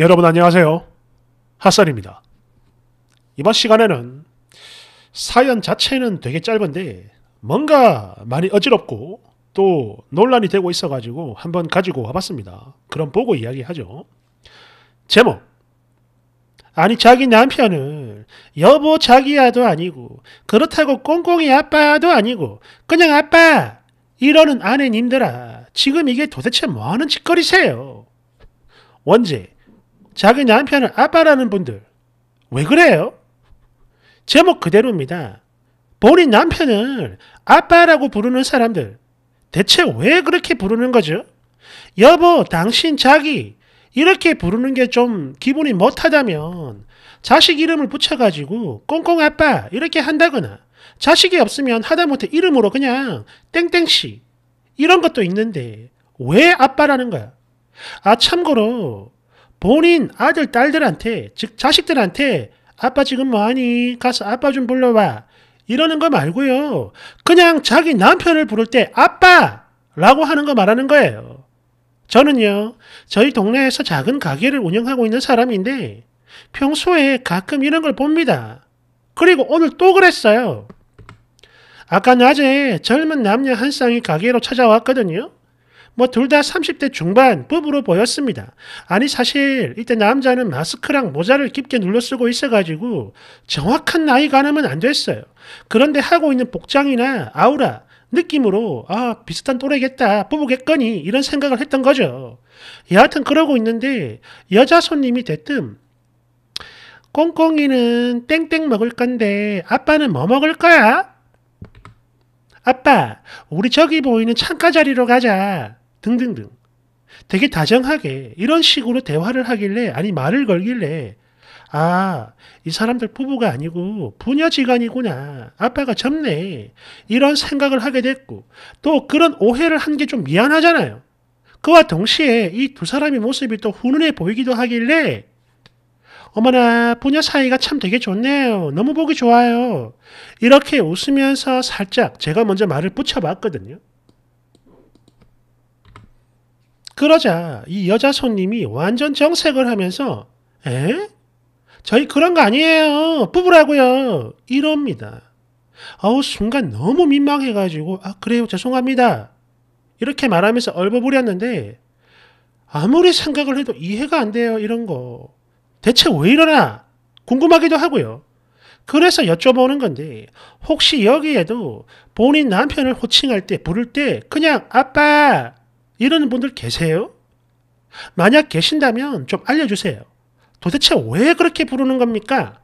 여러분 안녕하세요. 핫설입니다. 이번 시간에는 사연 자체는 되게 짧은데 뭔가 많이 어지럽고 또 논란이 되고 있어가지고 한번 가지고 와봤습니다. 그럼 보고 이야기하죠. 제목 아니 자기 남편을 여보 자기야도 아니고 그렇다고 꽁꽁이 아빠도 아니고 그냥 아빠 이러는 아내님들아 지금 이게 도대체 뭐하는 짓거리세요? 원제 자기 남편을 아빠라는 분들 왜 그래요? 제목 그대로입니다. 본인 남편을 아빠라고 부르는 사람들 대체 왜 그렇게 부르는 거죠? 여보, 당신 자기 이렇게 부르는 게 좀 기분이 못하다면 자식 이름을 붙여가지고 꽁꽁 아빠 이렇게 한다거나 자식이 없으면 하다못해 이름으로 그냥 땡땡씨 이런 것도 있는데 왜 아빠라는 거야? 아 참고로 본인 아들, 딸들한테, 즉, 자식들한테 아빠 지금 뭐하니? 가서 아빠 좀 불러와. 이러는 거 말고요. 그냥 자기 남편을 부를 때 아빠! 라고 하는 거 말하는 거예요. 저는요, 저희 동네에서 작은 가게를 운영하고 있는 사람인데 평소에 가끔 이런 걸 봅니다. 그리고 오늘 또 그랬어요. 아까 낮에 젊은 남녀 한 쌍이 가게로 찾아왔거든요. 뭐둘다 30대 중반 부부로 보였습니다. 아니 사실 이때 남자는 마스크랑 모자를 깊게 눌러 쓰고 있어가지고 정확한 나이 가 나면 안 됐어요. 그런데 하고 있는 복장이나 아우라 느낌으로 아 비슷한 또래겠다 부부겠거니 이런 생각을 했던 거죠. 여하튼 그러고 있는데 여자 손님이 대뜸 꽁꽁이는 땡땡 먹을 건데 아빠는 뭐 먹을 거야? 아빠, 우리 저기 보이는 창가 자리로 가자. 등등등. 되게 다정하게 이런 식으로 대화를 하길래 아니 말을 걸길래 아, 이 사람들 부부가 아니고 부녀지간이구나. 아빠가 접네. 이런 생각을 하게 됐고 또 그런 오해를 한 게 좀 미안하잖아요. 그와 동시에 이 두 사람의 모습이 또 훈훈해 보이기도 하길래 어머나 부녀 사이가 참 되게 좋네요. 너무 보기 좋아요. 이렇게 웃으면서 살짝 제가 먼저 말을 붙여봤거든요. 그러자 이 여자 손님이 완전 정색을 하면서 에? 저희 그런 거 아니에요. 부부라고요. 이럽니다. 아우 순간 너무 민망해가지고 아 그래요 죄송합니다. 이렇게 말하면서 얼버무렸는데 아무리 생각을 해도 이해가 안 돼요 이런 거. 대체 왜 이러나 궁금하기도 하고요. 그래서 여쭤보는 건데 혹시 여기에도 본인 남편을 호칭할 때 부를 때 그냥 아빠 이러는 분들 계세요? 만약 계신다면 좀 알려주세요. 도대체 왜 그렇게 부르는 겁니까?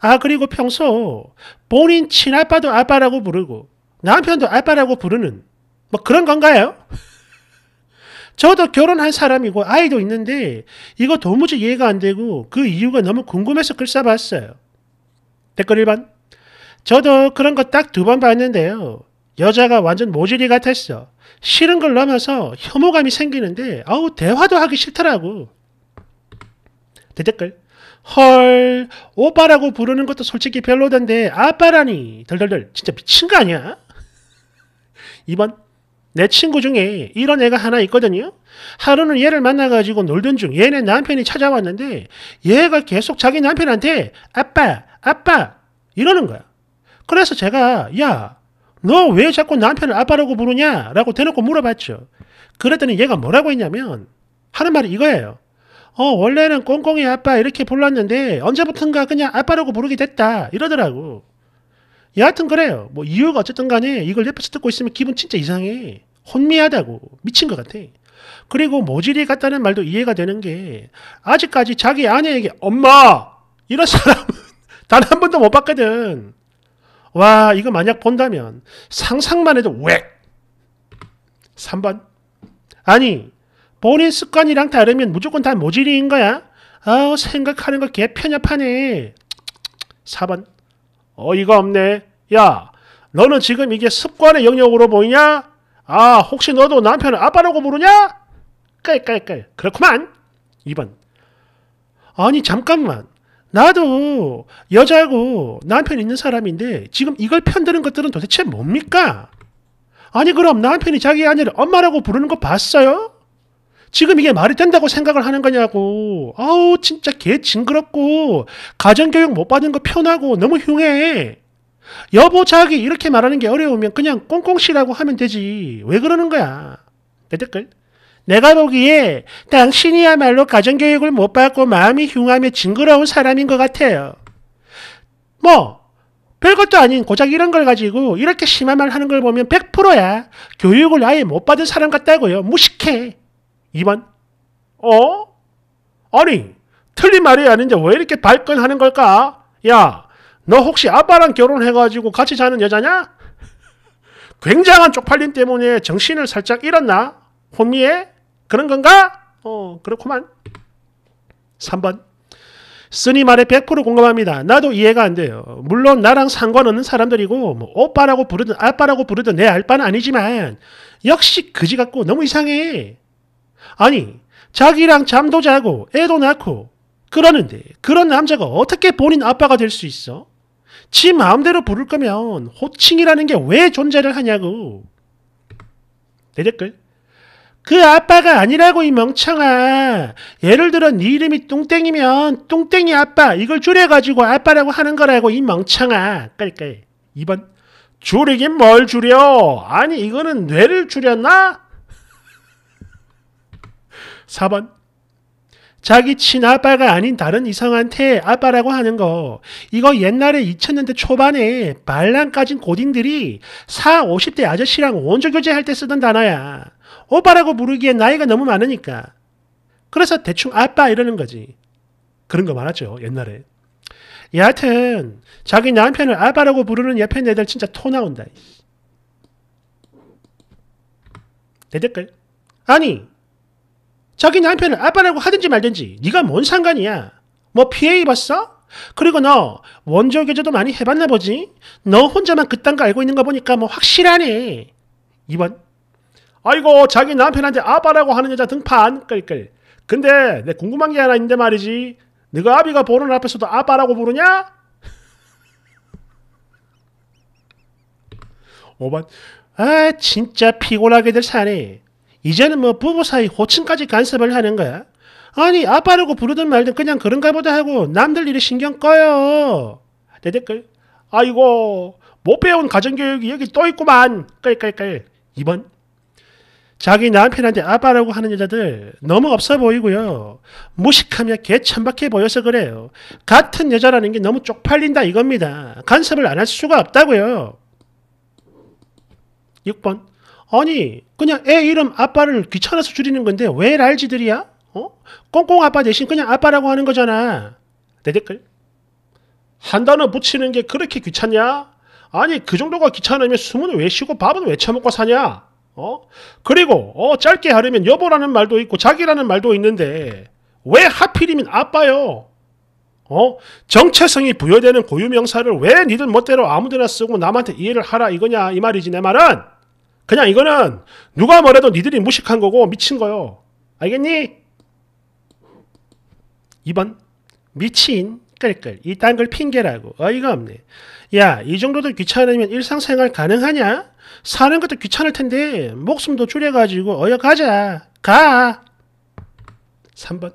아, 그리고 평소 본인 친아빠도 아빠라고 부르고 남편도 아빠라고 부르는 뭐 그런 건가요? 저도 결혼한 사람이고 아이도 있는데 이거 도무지 이해가 안 되고 그 이유가 너무 궁금해서 글 써봤어요. 댓글 1번. 저도 그런 거 딱 두 번 봤는데요. 여자가 완전 모질이 같았어. 싫은 걸 넘어서 혐오감이 생기는데 아우 대화도 하기 싫더라고. 대댓글 헐 오빠라고 부르는 것도 솔직히 별로던데 아빠라니 덜덜덜 진짜 미친 거 아니야? 2번 내 친구 중에 이런 애가 하나 있거든요. 하루는 얘를 만나가지고 놀던 중 얘네 남편이 찾아왔는데 얘가 계속 자기 남편한테 아빠 아빠 이러는 거야. 그래서 제가 야 너왜 자꾸 남편을 아빠라고 부르냐? 라고 대놓고 물어봤죠. 그랬더니 얘가 뭐라고 했냐면 하는 말이 이거예요. 어, 원래는 꽁꽁이 아빠 이렇게 불렀는데 언제부턴가 그냥 아빠라고 부르게 됐다. 이러더라고. 여하튼 그래요. 뭐 이유가 어쨌든 간에 이걸 옆에서 듣고 있으면 기분 진짜 이상해. 혼미하다고. 미친 것 같아. 그리고 모질이 같다는 말도 이해가 되는 게 아직까지 자기 아내에게 엄마! 이런 사람은 단 한 번도 못 봤거든. 와, 이거 만약 본다면 상상만 해도 왜? 3번. 아니, 본인 습관이랑 다르면 무조건 다 모질이인 거야. 아우, 어, 생각하는 거개 편협하네. 4번. 어이가 없네. 야, 너는 지금 이게 습관의 영역으로 보이냐? 아, 혹시 너도 남편을 아빠라고 부르냐? 깔깔깔. 그렇구만. 2번. 아니, 잠깐만. 나도 여자고 남편 있는 사람인데 지금 이걸 편드는 것들은 도대체 뭡니까? 아니 그럼 남편이 자기 아내를 엄마라고 부르는 거 봤어요? 지금 이게 말이 된다고 생각을 하는 거냐고. 아우 진짜 개 징그럽고 가정교육 못 받은 거 편하고 너무 흉해. 여보 자기 이렇게 말하는 게 어려우면 그냥 꽁꽁씨라고 하면 되지. 왜 그러는 거야? 내 댓글. 내가 보기에 당신이야말로 가정교육을 못 받고 마음이 흉하며 징그러운 사람인 것 같아요. 뭐 별것도 아닌 고작 이런 걸 가지고 이렇게 심한 말 하는 걸 보면 100%야. 교육을 아예 못 받은 사람 같다고요. 무식해. 2번. 어? 아니, 틀린 말이 아닌데 왜 이렇게 발끈하는 걸까? 야, 너 혹시 아빠랑 결혼해가지고 같이 자는 여자냐? 굉장한 쪽팔림 때문에 정신을 살짝 잃었나? 혼미해? 그런 건가? 어, 그렇구만. 3번. 쓰니 말에 100% 공감합니다. 나도 이해가 안 돼요. 물론 나랑 상관없는 사람들이고 뭐 오빠라고 부르든 알바라고 부르든 내 알바는 아니지만 역시 그지 같고 너무 이상해. 아니 자기랑 잠도 자고 애도 낳고 그러는데 그런 남자가 어떻게 본인 아빠가 될 수 있어? 지 마음대로 부를 거면 호칭이라는 게 왜 존재를 하냐고. 내 네 댓글. 그 아빠가 아니라고 이 멍청아. 예를 들어 네 이름이 똥땡이면 똥땡이 아빠 이걸 줄여가지고 아빠라고 하는 거라고 이 멍청아. 깔깔. 니 2번 줄이긴 뭘 줄여. 아니 이거는 뇌를 줄였나? 4번 자기 친아빠가 아닌 다른 이성한테 아빠라고 하는 거. 이거 옛날에 2000년대 초반에 반란 까진 고딩들이 4, 50대 아저씨랑 원조 교제할 때 쓰던 단어야. 오빠라고 부르기엔 나이가 너무 많으니까. 그래서 대충 아빠 이러는 거지. 그런 거 많았죠, 옛날에. 여하튼, 자기 남편을 아빠라고 부르는 옆에 애들 진짜 토 나온다. 내 댓글. 아니, 자기 남편을 아빠라고 하든지 말든지 네가 뭔 상관이야. 뭐 피해 입었어? 그리고 너 원조 교제도 많이 해봤나 보지? 너 혼자만 그딴 거 알고 있는 거 보니까 뭐 확실하네. 2번 아이고 자기 남편한테 아빠라고 하는 여자 등판 끌끌 근데 내 궁금한 게 하나 있는데 말이지 네가 아비가 보는 앞에서도 아빠라고 부르냐? 오반아 진짜 피곤하게들 사네 이제는 뭐 부부 사이 호칭까지 간섭을 하는 거야 아니 아빠라고 부르든 말든 그냥 그런가 보다 하고 남들 일에 신경 꺼요 내 댓글 아이고 못 배운 가정교육이 여기 또 있구만 끌끌끌 이번 자기 남편한테 아빠라고 하는 여자들 너무 없어 보이고요. 무식하며 개천박해 보여서 그래요. 같은 여자라는 게 너무 쪽팔린다 이겁니다. 간섭을 안 할 수가 없다고요. 6번. 아니 그냥 애 이름 아빠를 귀찮아서 줄이는 건데 왜 랄지들이야? 어? 꽁꽁 아빠 대신 그냥 아빠라고 하는 거잖아. 내 네 댓글. 한 단어 붙이는 게 그렇게 귀찮냐? 아니 그 정도가 귀찮으면 숨은 왜 쉬고 밥은 왜 처먹고 사냐? 어? 그리고 어, 짧게 하려면 여보라는 말도 있고 자기라는 말도 있는데 왜 하필이면 아빠요? 어? 정체성이 부여되는 고유명사를 왜 니들 멋대로 아무데나 쓰고 남한테 이해를 하라 이거냐 이 말이지 내 말은 그냥 이거는 누가 뭐래도 니들이 무식한 거고 미친 거요 알겠니? 2번 미친 끌끌 이딴 걸 핑계라고 어이가 없네 야 이 정도도 귀찮으면 일상생활 가능하냐? 사는 것도 귀찮을 텐데 목숨도 줄여가지고 어여 가자 가 3번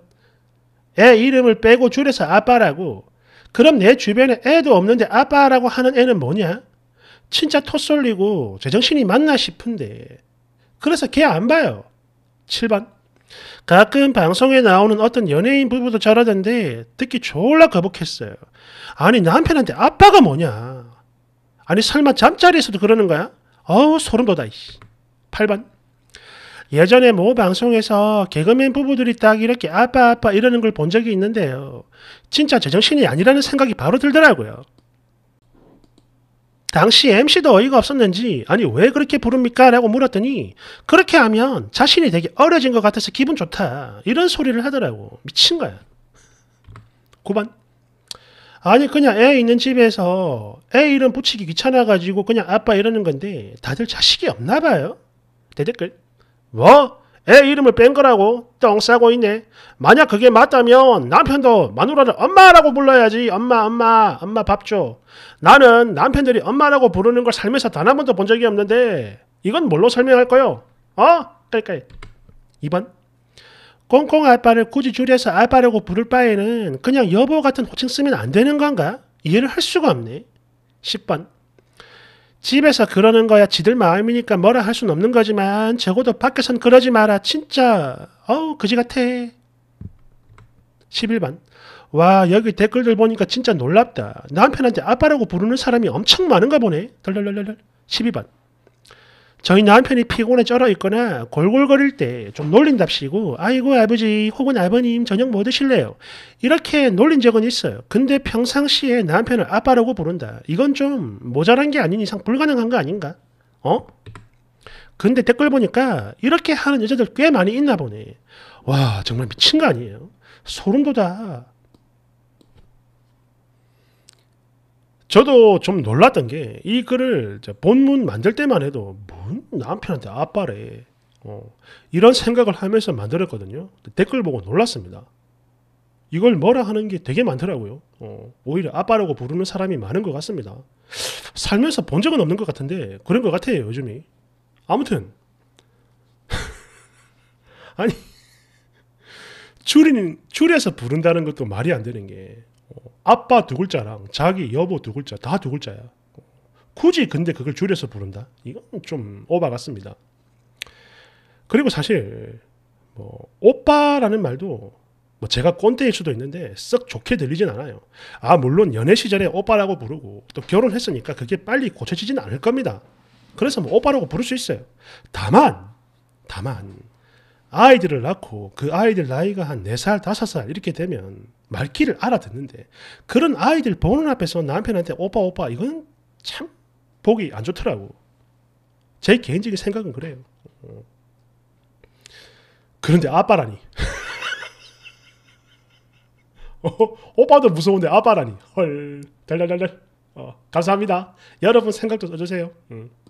애 이름을 빼고 줄여서 아빠라고 그럼 내 주변에 애도 없는데 아빠라고 하는 애는 뭐냐? 진짜 토 쏠리고 제정신이 맞나 싶은데 그래서 걔 안 봐요 7번 가끔 방송에 나오는 어떤 연예인 부부도 저러던데 듣기 졸라 거북했어요. 아니 남편한테 아빠가 뭐냐? 아니 설마 잠자리에서도 그러는 거야? 어우 소름 돋아. 8번. 예전에 모 방송에서 개그맨 부부들이 딱 이렇게 아빠 아빠 이러는 걸 본 적이 있는데요. 진짜 제정신이 아니라는 생각이 바로 들더라고요. 당시 MC도 어이가 없었는지 아니 왜 그렇게 부릅니까? 라고 물었더니 그렇게 하면 자신이 되게 어려진 것 같아서 기분 좋다 이런 소리를 하더라고 미친 거야 9번 아니 그냥 애 있는 집에서 애 이름 붙이기 귀찮아가지고 그냥 아빠 이러는 건데 다들 자식이 없나 봐요. 대댓글 뭐? 애 이름을 뺀 거라고 똥 싸고 있네. 만약 그게 맞다면 남편도 마누라를 엄마라고 불러야지. 엄마 엄마 엄마 밥 줘. 나는 남편들이 엄마라고 부르는 걸 살면서 단 한 번도 본 적이 없는데 이건 뭘로 설명할 까요 어? 깔깔. 니 2번 꽁꽁 알바를 굳이 줄여서 알바라고 부를 바에는 그냥 여보 같은 호칭 쓰면 안 되는 건가? 이해를 할 수가 없네. 10번. 집에서 그러는 거야 지들 마음이니까 뭐라 할 순 없는 거지만 적어도 밖에선 그러지 마라. 진짜 어우 그지 같아. 11번. 와 여기 댓글들 보니까 진짜 놀랍다. 남편한테 아빠라고 부르는 사람이 엄청 많은가 보네. 덜덜덜덜. 12번. 저희 남편이 피곤해 쩔어 있거나 골골거릴 때 좀 놀린답시고 아이고 아버지 혹은 아버님 저녁 뭐 드실래요? 이렇게 놀린 적은 있어요. 근데 평상시에 남편을 아빠라고 부른다. 이건 좀 모자란 게 아닌 이상 불가능한 거 아닌가? 어? 근데 댓글 보니까 이렇게 하는 여자들 꽤 많이 있나 보네. 와 정말 미친 거 아니에요? 소름 돋아. 저도 좀 놀랐던 게 이 글을 본문 만들 때만 해도 뭔 남편한테 아빠래 어, 이런 생각을 하면서 만들었거든요. 댓글 보고 놀랐습니다. 이걸 뭐라 하는 게 되게 많더라고요. 어, 오히려 아빠라고 부르는 사람이 많은 것 같습니다. 살면서 본 적은 없는 것 같은데 그런 것 같아요 요즘이. 아무튼 아니 줄인 줄여서 부른다는 것도 말이 안 되는 게 아빠 두 글자랑 자기 여보 두 글자 다 두 글자야. 굳이 근데 그걸 줄여서 부른다? 이건 좀 오바 같습니다. 그리고 사실 뭐 오빠라는 말도 뭐 제가 꼰대일 수도 있는데 썩 좋게 들리진 않아요. 아 물론 연애 시절에 오빠라고 부르고 또 결혼했으니까 그게 빨리 고쳐지진 않을 겁니다. 그래서 뭐 오빠라고 부를 수 있어요. 다만 다만 아이들을 낳고 그 아이들 나이가 한 4살, 5살 이렇게 되면 말귀를 알아듣는데 그런 아이들 보는 앞에서 남편한테 오빠 오빠 이건 참 보기 안 좋더라고. 제 개인적인 생각은 그래요. 그런데 아빠라니. 어, 오빠도 무서운데 아빠라니. 헐, 달달달달. 어, 감사합니다. 여러분 생각 좀 써주세요. 음.